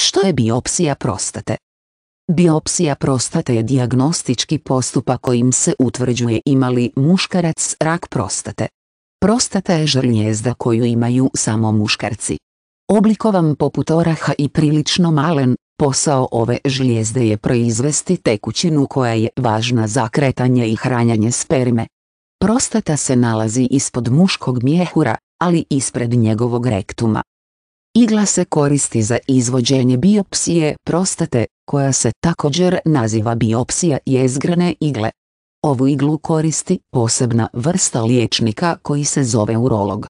Što je biopsija prostate? Biopsija prostate je dijagnostički postupak kojim se utvrđuje ima li muškarac rak prostate. Prostata je žrljezda koju imaju samo muškarci. Oblikovan poput oraha i prilično malen, posao ove žljezde je proizvesti tekućinu koja je važna za kretanje i hranjanje sperme. Prostata se nalazi ispod muškog mjehura, ali ispred njegovog rektuma. Igla se koristi za izvođenje biopsije prostate, koja se također naziva biopsija jezgrene igle. Ovu iglu koristi posebna vrsta liječnika koji se zove urolog.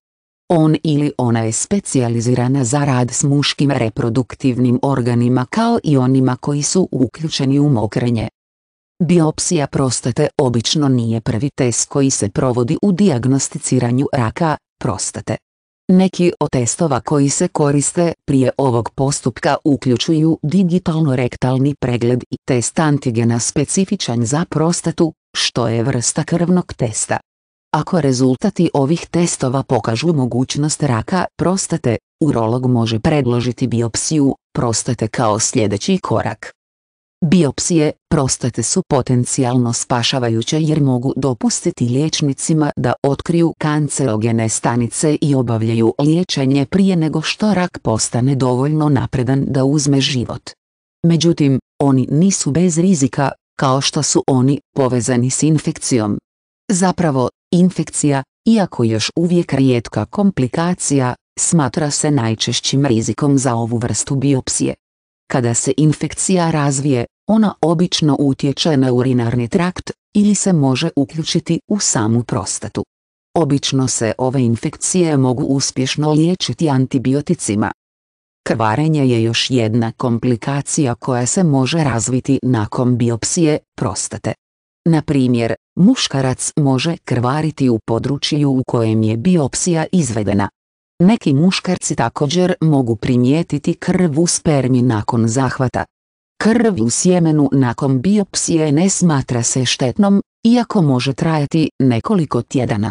On ili ona je specijalizirana za rad s muškim reproduktivnim organima kao i onima koji su uključeni u mokrenje. Biopsija prostate obično nije prvi test koji se provodi u diagnosticiranju raka prostate. Neki od testova koji se koriste prije ovog postupka uključuju digitalno-rektalni pregled i test antigena specifičan za prostatu, što je vrsta krvnog testa. Ako rezultati ovih testova pokažu mogućnost raka prostate, urolog može predložiti biopsiju prostate kao sljedeći korak. Biopsije prostate su potencijalno spašavajuće jer mogu dopustiti liječnicima da otkriju kancerogene stanice i obavljaju liječenje prije nego što rak postane dovoljno napredan da uzme život. Međutim, oni nisu bez rizika, kao što su oni povezani s infekcijom. Zapravo, infekcija, iako još uvijek rijetka komplikacija, smatra se najčešćim rizikom za ovu vrstu biopsije. Kada se infekcija razvije, ona obično utječe na urinarni trakt, ili se može uključiti u samu prostatu. Obično se ove infekcije mogu uspješno liječiti antibioticima. Krvarenje je još jedna komplikacija koja se može razviti nakon biopsije prostate. Na primjer, muškarac može krvariti u području u kojem je biopsija izvedena. Neki muškarci također mogu primijetiti krv u spermi nakon zahvata. Krv u sjemenu nakon biopsije ne smatra se štetnom, iako može trajati nekoliko tjedana.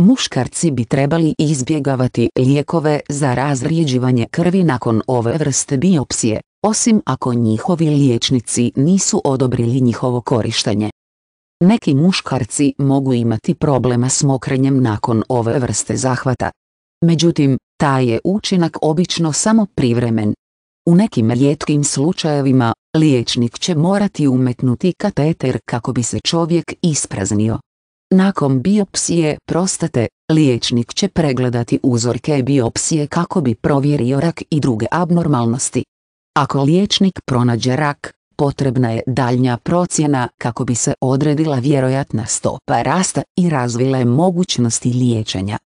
Muškarci bi trebali izbjegavati lijekove za razrijeđivanje krvi nakon ove vrste biopsije, osim ako njihovi liječnici nisu odobrili njihovo korištenje. Neki muškarci mogu imati problema s mokrenjem nakon ove vrste zahvata, Međutim, taj je učinak obično samo privremen. U nekim rijetkim slučajevima, liječnik će morati umetnuti kateter kako bi se čovjek ispraznio. Nakon biopsije prostate, liječnik će pregledati uzorke biopsije kako bi provjerio rak i druge abnormalnosti. Ako liječnik pronađe rak, potrebna je daljnja procjena kako bi se odredila vjerojatna stopa rasta i razvile mogućnosti liječenja.